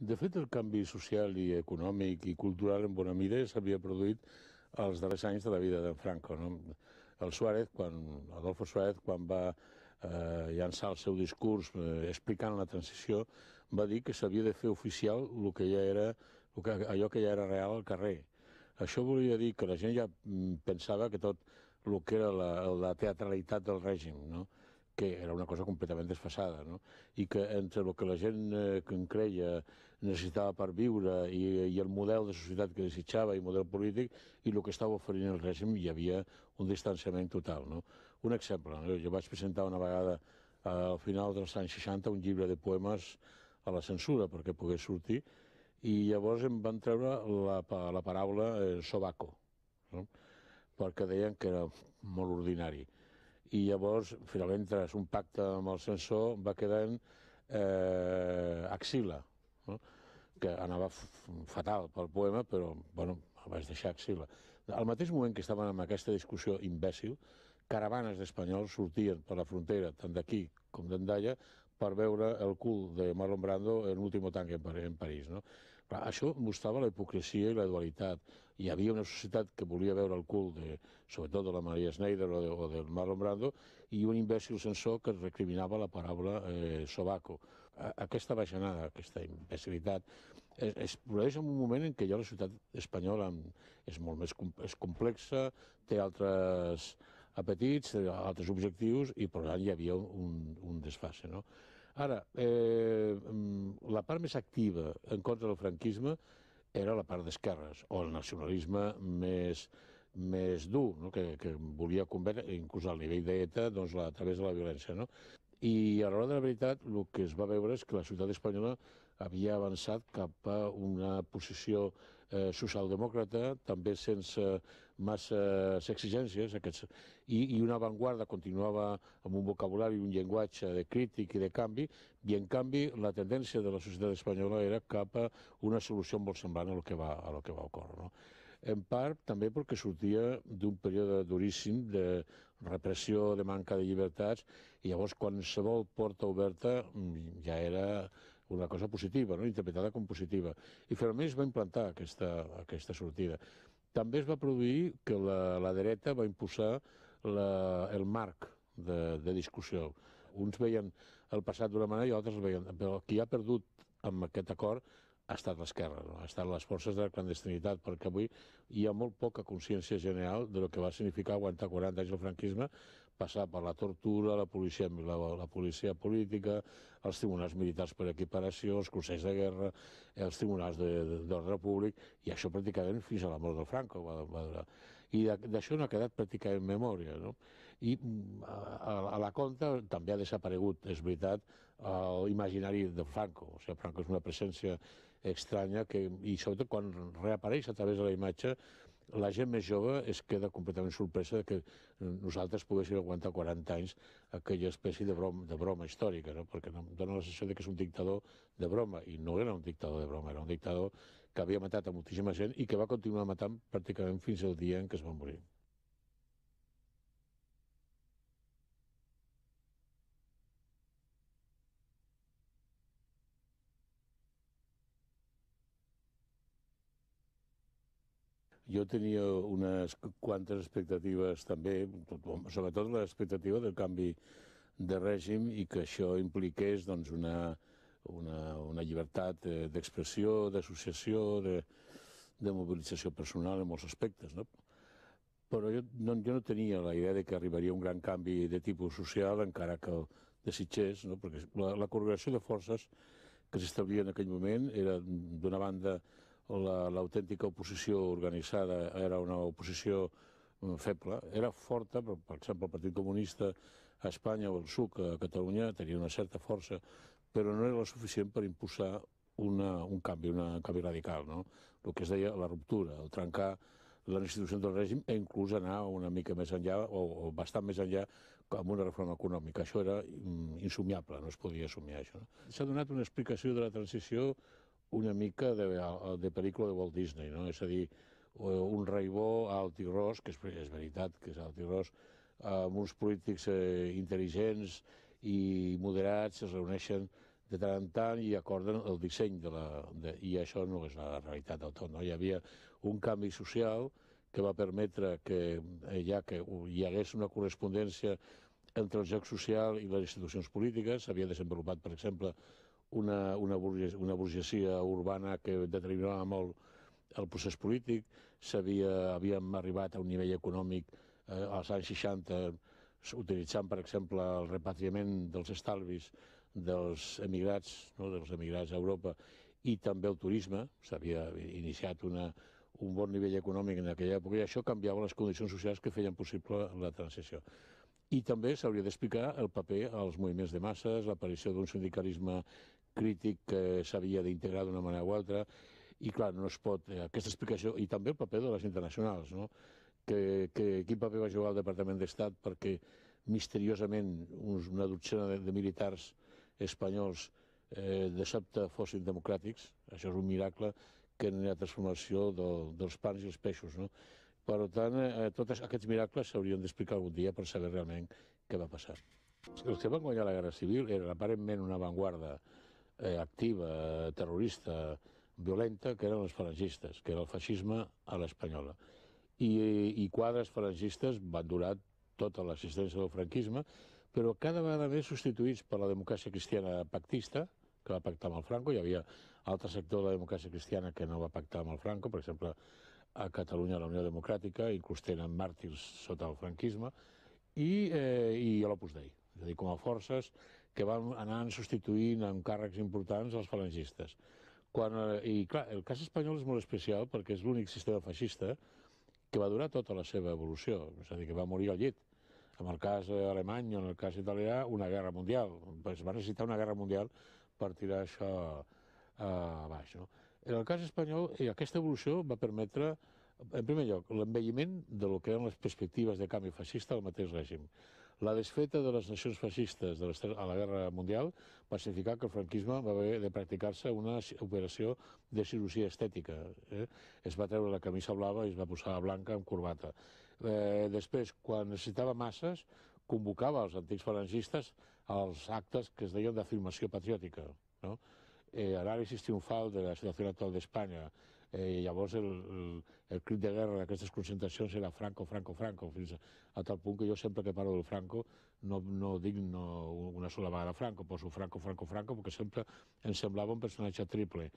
De fet, el canvi social i econòmic i cultural en bona mida s'havia produït als darrers anys de la vida d'en Franco. No? El Suárez, quan, Adolfo Suárez, quan va eh, llançar el seu discurs eh, explicant la transició, va dir que s'havia de fer oficial el que ja era, que, allò que ja era real al carrer. Això volia dir que la gent ja mm, pensava que tot el que era la, la teatralitat del règim, no? que era una cosa completament desfasada, no? i que entre el que la gent eh, creia necessitava per viure i, i el model de societat que desitjava i model polític i el que estava oferint el règim hi havia un distanciament total. No? Un exemple, no? jo vaig presentar una vegada eh, al final dels anys 60 un llibre de poemes a la censura perquè pogués sortir i llavors em van treure la, la paraula eh, sobaco, no? perquè deien que era molt ordinari. I llavors, finalment, tras un pacte amb el censor, va quedant eh, axila, que anava fatal pel poema, però bueno, el vaig deixar exil·la. Al mateix moment que estaven en aquesta discussió imbècil, caravanes d'espanyols sortien per la frontera, tant d'aquí com d'Andalla, per veure el cul de Marlon Brando en l'últim tanque en París. No? Clar, això mostrava la hipocresia i la dualitat. Hi havia una societat que volia veure el cul, de, sobretot de la Maria Schneider o, de, o del Marlon Brando, i un imbècil censor que recriminava la paraula eh, sobaco aquesta baixanada, aquesta imbecilitat, es, es produeix en un moment en què ja la societat espanyola és molt més com, és complexa, té altres apetits, altres objectius, i per tant hi havia un, un desfase. No? Ara, eh, mm, la part més activa en contra del franquisme era la part d'esquerres, o el nacionalisme més, més dur, no? que, que volia convèncer, inclús al nivell d'ETA, doncs, a través de la violència. No? I a l'hora de la veritat, el que es va veure és que la ciutat espanyola havia avançat cap a una posició eh, socialdemòcrata, també sense massa exigències, aquests, i, i una avantguarda continuava amb un vocabulari, un llenguatge de crític i de canvi, i en canvi la tendència de la societat espanyola era cap a una solució molt semblant a lo que va, a lo que va ocórrer. No? en part també perquè sortia d'un període duríssim de repressió, de manca de llibertats, i llavors qualsevol porta oberta mm, ja era una cosa positiva, no? interpretada com positiva. I finalment es va implantar aquesta, aquesta sortida. També es va produir que la, la dreta va impulsar la, el marc de, de discussió. Uns veien el passat d'una manera i altres el veien... Però qui ha perdut amb aquest acord ha estat l'esquerra, no? ha estat les forces de la clandestinitat, perquè avui hi ha molt poca consciència general de lo que va significar aguantar 40 anys el franquisme, passar per la tortura, la policia, la, la policia política, els tribunals militars per equiparació, els consells de guerra, els tribunals d'ordre públic, i això pràcticament fins a la mort del Franco va, va durar. I d'això no ha quedat pràcticament memòria. No? I mm, a, a, a la conta també ha desaparegut, és veritat, l'imaginari de Franco. O sigui, Franco és una presència estranya que, i sobretot quan reapareix a través de la imatge la gent més jove es queda completament sorpresa que nosaltres poguéssim aguantar 40 anys aquella espècie de broma, de broma històrica, no? perquè em dona la sensació de que és un dictador de broma, i no era un dictador de broma, era un dictador que havia matat a moltíssima gent i que va continuar matant pràcticament fins al dia en què es va morir. Jo tenia unes quantes expectatives també, sobretot l'expectativa del canvi de règim i que això impliqués doncs, una, una, una llibertat eh, d'expressió, d'associació, de, de mobilització personal en molts aspectes. No? Però jo no, jo no tenia la idea de que arribaria un gran canvi de tipus social, encara que el desitgés, no? perquè la, la coordinació de forces que s'establia en aquell moment era, d'una banda, l'autèntica la, oposició organitzada era una oposició mm, feble. Era forta, però, per exemple, el Partit Comunista a Espanya o el SUC a Catalunya tenia una certa força, però no era la suficient per impulsar una, un canvi, una, un canvi radical, no? el que es deia la ruptura, el trencar la institució del règim e inclús anar una mica més enllà o, o bastant més enllà amb una reforma econòmica. Això era mm, insomiable, no es podia somiar això. No? S'ha donat una explicació de la transició una mica de, de pel·lícula de Walt Disney, no? És a dir, eh, un bo, alt i ros, que és, és veritat que és alt i ros, amb uns polítics eh, intel·ligents i moderats es reuneixen de tant en tant i acorden el disseny de la... De, I això no és la realitat del tot, no? Hi havia un canvi social que va permetre que, eh, ja que hi hagués una correspondència entre el joc social i les institucions polítiques, s'havia desenvolupat, per exemple, una, una, burgesia, una burgesia urbana que determinava molt el procés polític, havíem arribat a un nivell econòmic eh, als anys 60, utilitzant, per exemple, el repatriament dels estalvis dels emigrats, no, dels emigrats a Europa, i també el turisme, s'havia iniciat una, un bon nivell econòmic en aquella època, i això canviava les condicions socials que feien possible la transició. I també s'hauria d'explicar el paper als moviments de masses, l'aparició d'un sindicalisme crític que s'havia d'integrar d'una manera o altra, i clar, no es pot... Eh, aquesta explicació, i també el paper de les internacionals, no? Que, que quin paper va jugar el Departament d'Estat perquè misteriosament uns, una dotzena de, de militars espanyols eh, de sobte fossin democràtics, això és un miracle que en la transformació del, dels pans i els peixos, no? Per tant, eh, tots aquests miracles s'haurien d'explicar algun dia per saber realment què va passar. Els que van guanyar la Guerra Civil eren aparentment una avantguarda eh, activa, terrorista, violenta, que eren els falangistes, que era el feixisme a l'espanyola. I, I quadres falangistes van durar tota l'assistència del franquisme, però cada vegada més substituïts per la democràcia cristiana pactista, que va pactar amb el Franco, hi havia altre sector de la democràcia cristiana que no va pactar amb el Franco, per exemple, a Catalunya la Unió Democràtica, inclús tenen màrtirs sota el franquisme, i, eh, i a l'Opus Dei. És a dir, com a forces que van anar substituint amb càrrecs importants els falangistes. Quan, eh, I clar, el cas espanyol és molt especial perquè és l'únic sistema feixista que va durar tota la seva evolució, és a dir, que va morir al llit. En el cas alemany o en el cas italià, una guerra mundial. Es va necessitar una guerra mundial per tirar això eh, a baix. No? En el cas espanyol, eh, aquesta evolució va permetre, en primer lloc, l'envelliment de lo que eren les perspectives de canvi feixista al mateix règim. La desfeta de les nacions fascistes de a la Guerra Mundial va significar que el franquisme va haver de practicar-se una operació de cirurgia estètica. Eh? Es va treure la camisa blava i es va posar blanca amb corbata. Eh, després, quan necessitava masses, convocava els antics falangistes als actes que es deien d'afirmació patriòtica. No? Eh, anàlisis triomfal de la situació actual d'Espanya, Eh, llavors el, el, el crit de guerra d'aquestes concentracions era Franco, Franco, Franco, fins a, tal punt que jo sempre que parlo del Franco no, no dic no una sola vegada Franco, poso Franco, Franco, Franco, perquè sempre em semblava un personatge triple.